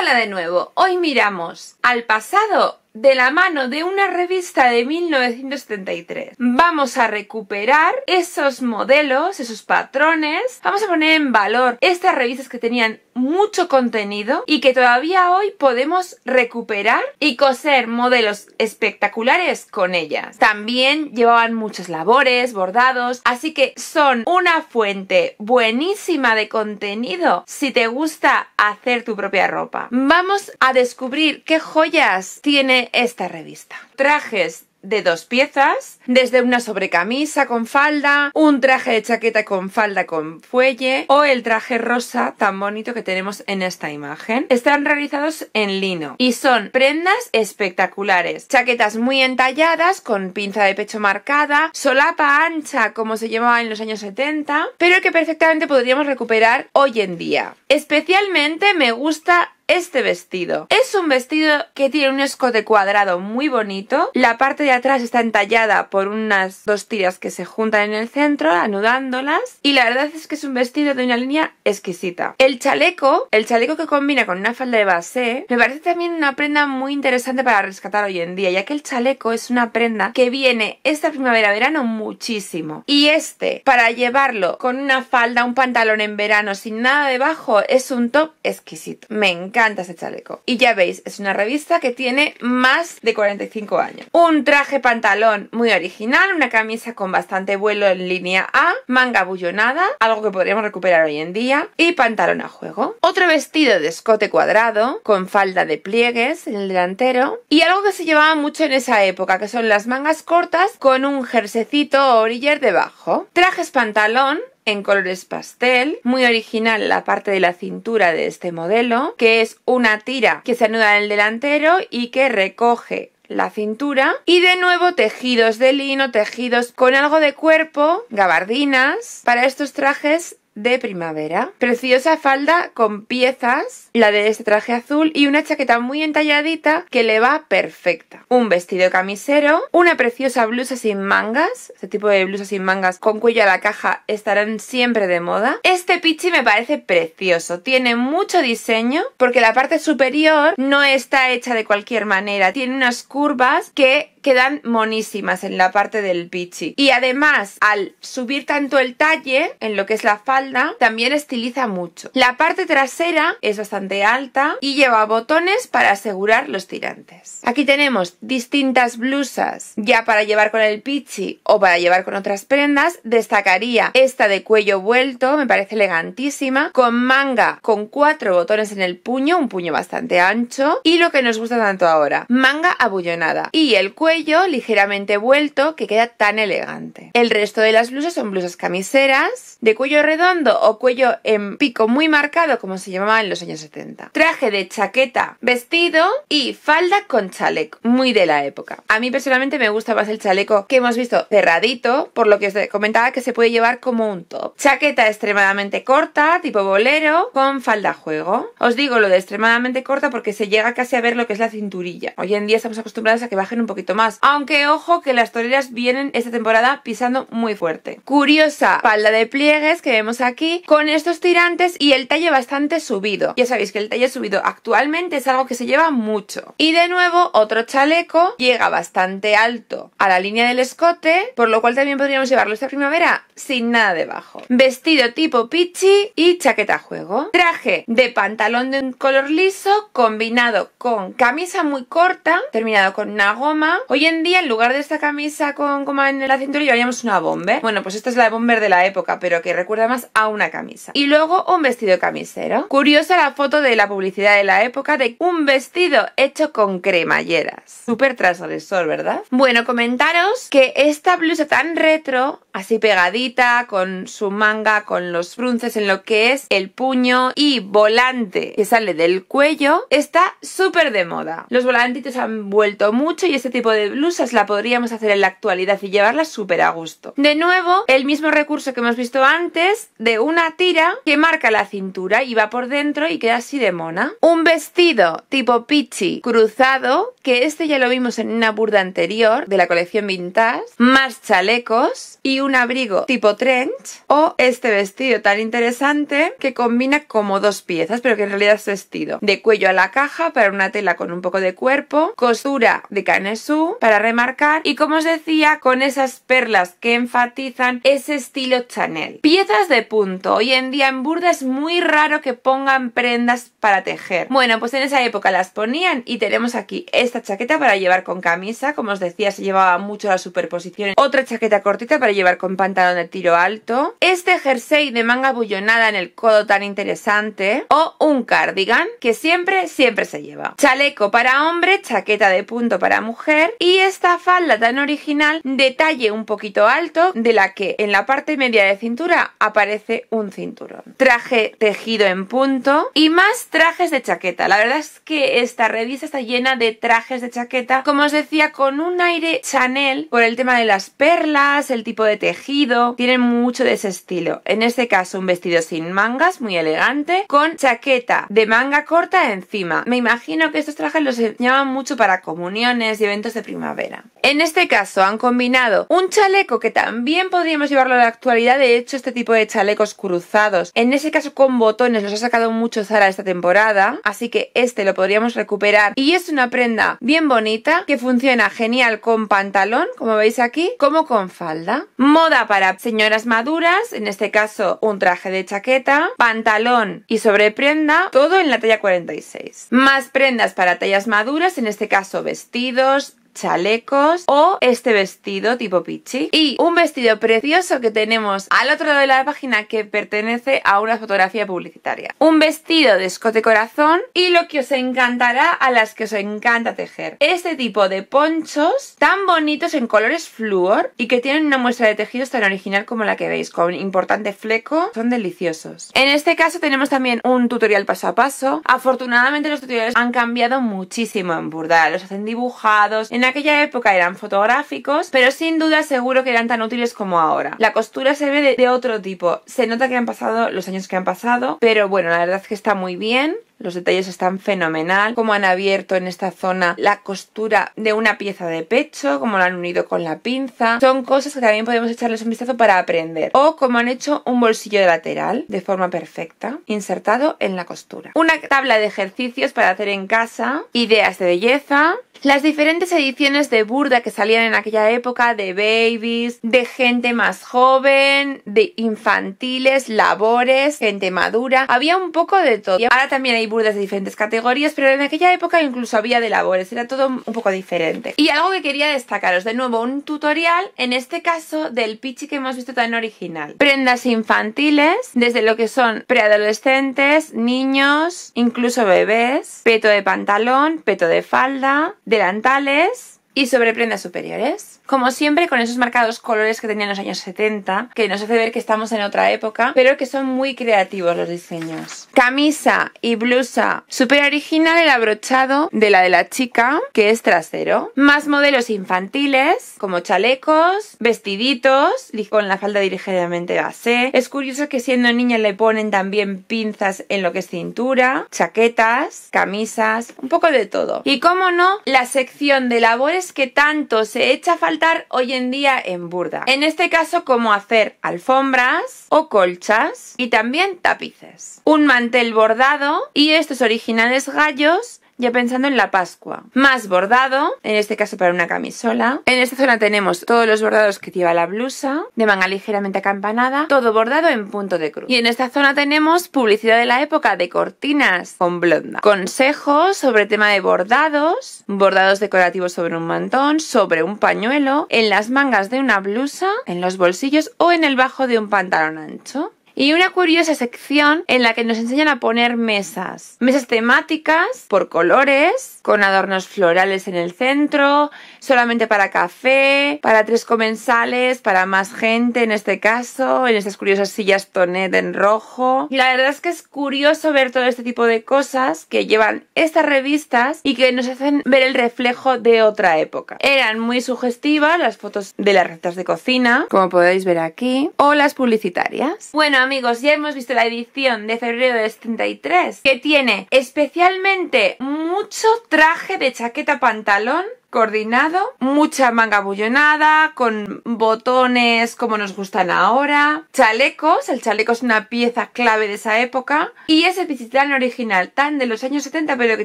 Hola de nuevo, hoy miramos al pasado de la mano de una revista de 1973. Vamos a recuperar esos modelos, esos patrones, vamos a poner en valor estas revistas que tenían mucho contenido y que todavía hoy podemos recuperar y coser modelos espectaculares con ellas. También llevaban muchos labores, bordados, así que son una fuente buenísima de contenido si te gusta hacer tu propia ropa. Vamos a descubrir qué joyas tiene esta revista. Trajes de dos piezas, desde una sobrecamisa con falda, un traje de chaqueta con falda con fuelle o el traje rosa tan bonito que tenemos en esta imagen. Están realizados en lino y son prendas espectaculares. Chaquetas muy entalladas con pinza de pecho marcada, solapa ancha como se llevaba en los años 70, pero que perfectamente podríamos recuperar hoy en día. Especialmente me gusta este vestido. Es un vestido que tiene un escote cuadrado muy bonito. La parte de atrás está entallada por unas dos tiras que se juntan en el centro, anudándolas. Y la verdad es que es un vestido de una línea exquisita. El chaleco, el chaleco que combina con una falda de base, me parece también una prenda muy interesante para rescatar hoy en día, ya que el chaleco es una prenda que viene esta primavera-verano muchísimo. Y este, para llevarlo con una falda, un pantalón en verano sin nada debajo, es un top exquisito. Me encanta encanta chaleco. Y ya veis, es una revista que tiene más de 45 años. Un traje pantalón muy original, una camisa con bastante vuelo en línea A, manga bullonada, algo que podríamos recuperar hoy en día, y pantalón a juego. Otro vestido de escote cuadrado, con falda de pliegues en el delantero, y algo que se llevaba mucho en esa época, que son las mangas cortas con un jersecito o oriller debajo. Trajes pantalón, en colores pastel. Muy original la parte de la cintura de este modelo, que es una tira que se anuda en el delantero y que recoge la cintura y de nuevo tejidos de lino, tejidos con algo de cuerpo, gabardinas. Para estos trajes de primavera. Preciosa falda con piezas, la de este traje azul y una chaqueta muy entalladita que le va perfecta. Un vestido camisero, una preciosa blusa sin mangas, este tipo de blusa sin mangas con cuello a la caja estarán siempre de moda. Este pichi me parece precioso, tiene mucho diseño porque la parte superior no está hecha de cualquier manera, tiene unas curvas que quedan monísimas en la parte del pichi. Y además, al subir tanto el talle, en lo que es la falda, también estiliza mucho. La parte trasera es bastante alta y lleva botones para asegurar los tirantes. Aquí tenemos distintas blusas ya para llevar con el pichi o para llevar con otras prendas. Destacaría esta de cuello vuelto, me parece elegantísima, con manga con cuatro botones en el puño, un puño bastante ancho. Y lo que nos gusta tanto ahora, manga abullonada. Y el cuello ligeramente vuelto que queda tan elegante. El resto de las blusas son blusas camiseras de cuello redondo o cuello en pico muy marcado como se llamaba en los años 70. Traje de chaqueta, vestido y falda con chaleco, muy de la época. A mí personalmente me gusta más el chaleco que hemos visto cerradito, por lo que os comentaba que se puede llevar como un top. Chaqueta extremadamente corta, tipo bolero, con falda juego. Os digo lo de extremadamente corta porque se llega casi a ver lo que es la cinturilla. Hoy en día estamos acostumbrados a que bajen un poquito más aunque ojo que las toreras vienen esta temporada pisando muy fuerte. Curiosa falda de pliegues que vemos aquí con estos tirantes y el talle bastante subido. Ya sabéis que el talle subido actualmente es algo que se lleva mucho. Y de nuevo otro chaleco llega bastante alto a la línea del escote, por lo cual también podríamos llevarlo esta primavera sin nada debajo. Vestido tipo pichi y chaqueta juego. Traje de pantalón de un color liso combinado con camisa muy corta, terminado con una goma Hoy en día, en lugar de esta camisa con como en la cintura, llevaríamos una bomber. Bueno, pues esta es la bomber de la época, pero que recuerda más a una camisa. Y luego un vestido camisero. Curiosa la foto de la publicidad de la época de un vestido hecho con cremalleras. Súper transgresor, ¿verdad? Bueno, comentaros que esta blusa tan retro, así pegadita, con su manga, con los frunces en lo que es el puño y volante que sale del cuello, está súper de moda. Los volantitos han vuelto mucho y este tipo de blusas la podríamos hacer en la actualidad y llevarla súper a gusto. De nuevo, el mismo recurso que hemos visto antes de una tira que marca la cintura y va por dentro y queda así de mona. Un vestido tipo pichi cruzado, que este ya lo vimos en una burda anterior de la colección vintage, más chalecos y un abrigo tipo trench o este vestido tan interesante que combina como dos piezas, pero que en realidad es vestido de cuello a la caja para una tela con un poco de cuerpo, costura de canesú para remarcar y como os decía con esas perlas que enfatizan ese estilo Chanel. Piezas de punto. Hoy en día en Burda es muy raro que pongan prendas para tejer. Bueno, pues en esa época las ponían y tenemos aquí esta chaqueta para llevar con camisa. Como os decía, se llevaba mucho la superposición. Otra chaqueta cortita para llevar con pantalón de tiro alto. Este jersey de manga bullonada en el codo tan interesante. O un cardigan que siempre, siempre se lleva. Chaleco para hombre, chaqueta de punto para mujer y esta falda tan original detalle un poquito alto de la que en la parte media de cintura aparece un cinturón. Traje tejido en punto y más trajes de chaqueta. La verdad es que esta revista está llena de trajes de chaqueta, como os decía, con un aire Chanel por el tema de las perlas, el tipo de tejido, tienen mucho de ese estilo. En este caso un vestido sin mangas, muy elegante, con chaqueta de manga corta encima. Me imagino que estos trajes los enseñaban mucho para comuniones y eventos primavera. En este caso han combinado un chaleco que también podríamos llevarlo a la actualidad, de hecho este tipo de chalecos cruzados, en ese caso con botones, los ha sacado mucho Zara esta temporada, así que este lo podríamos recuperar y es una prenda bien bonita que funciona genial con pantalón, como veis aquí, como con falda. Moda para señoras maduras, en este caso un traje de chaqueta, pantalón y sobreprenda, todo en la talla 46. Más prendas para tallas maduras, en este caso vestidos, chalecos o este vestido tipo pichi. Y un vestido precioso que tenemos al otro lado de la página que pertenece a una fotografía publicitaria. Un vestido de escote corazón y lo que os encantará a las que os encanta tejer. Este tipo de ponchos tan bonitos en colores flúor y que tienen una muestra de tejidos tan original como la que veis, con importante fleco, son deliciosos. En este caso tenemos también un tutorial paso a paso. Afortunadamente los tutoriales han cambiado muchísimo en Burda. Los hacen dibujados, en en aquella época eran fotográficos, pero sin duda seguro que eran tan útiles como ahora. La costura se ve de, otro tipo. Se nota que han pasado los años que han pasado, pero bueno, la verdad es que está muy bien los detalles están fenomenal, como han abierto en esta zona la costura de una pieza de pecho, como lo han unido con la pinza, son cosas que también podemos echarles un vistazo para aprender, o como han hecho un bolsillo lateral de forma perfecta, insertado en la costura. Una tabla de ejercicios para hacer en casa, ideas de belleza, las diferentes ediciones de Burda que salían en aquella época, de babies, de gente más joven, de infantiles, labores, gente madura, había un poco de todo. Y ahora también hay de diferentes categorías, pero en aquella época incluso había de labores, era todo un poco diferente. Y algo que quería destacaros, de nuevo un tutorial, en este caso del pichi que hemos visto tan original. Prendas infantiles, desde lo que son preadolescentes, niños, incluso bebés, peto de pantalón, peto de falda, delantales, y sobre prendas superiores. Como siempre, con esos marcados colores que tenían los años 70, que nos hace ver que estamos en otra época, pero que son muy creativos los diseños. Camisa y blusa super original el abrochado de la de la chica, que es trasero. Más modelos infantiles, como chalecos, vestiditos, con la falda ligeramente base. Es curioso que siendo niña le ponen también pinzas en lo que es cintura, chaquetas, camisas, un poco de todo. Y como no, la sección de labores que tanto se echa a faltar hoy en día en Burda. En este caso, como hacer alfombras o colchas y también tapices. Un mantel bordado y estos originales gallos ya pensando en la Pascua. Más bordado, en este caso para una camisola. En esta zona tenemos todos los bordados que lleva la blusa, de manga ligeramente acampanada, todo bordado en punto de cruz. Y en esta zona tenemos publicidad de la época de cortinas con blonda. Consejos sobre tema de bordados, bordados decorativos sobre un mantón, sobre un pañuelo, en las mangas de una blusa, en los bolsillos o en el bajo de un pantalón ancho y una curiosa sección en la que nos enseñan a poner mesas. Mesas temáticas por colores, con adornos florales en el centro, solamente para café, para tres comensales, para más gente en este caso, en estas curiosas sillas tonet en rojo. Y la verdad es que es curioso ver todo este tipo de cosas que llevan estas revistas y que nos hacen ver el reflejo de otra época. Eran muy sugestivas las fotos de las recetas de cocina, como podéis ver aquí, o las publicitarias. Bueno, amigos, ya hemos visto la edición de febrero del 73 que tiene especialmente mucho traje de chaqueta pantalón coordinado, mucha manga bullonada, con botones como nos gustan ahora, chalecos, el chaleco es una pieza clave de esa época, y ese biciclán original, tan de los años 70, pero que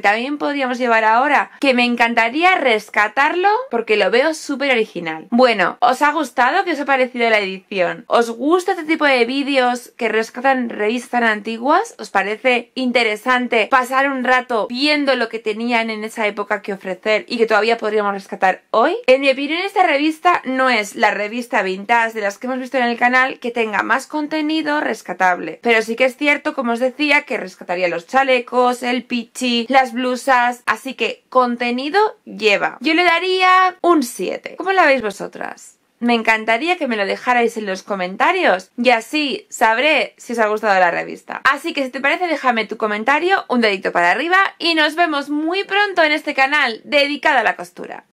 también podríamos llevar ahora, que me encantaría rescatarlo porque lo veo súper original. Bueno, ¿os ha gustado? ¿Qué os ha parecido la edición? ¿Os gusta este tipo de vídeos que rescatan revistas tan antiguas? ¿Os parece interesante pasar un rato viendo lo que tenían en esa época que ofrecer y que todavía podría rescatar hoy? En mi opinión esta revista no es la revista vintage de las que hemos visto en el canal que tenga más contenido rescatable, pero sí que es cierto, como os decía, que rescataría los chalecos, el pichi, las blusas, así que contenido lleva. Yo le daría un 7. ¿Cómo la veis vosotras? Me encantaría que me lo dejarais en los comentarios y así sabré si os ha gustado la revista. Así que si te parece déjame tu comentario, un dedito para arriba y nos vemos muy pronto en este canal dedicado a la costura.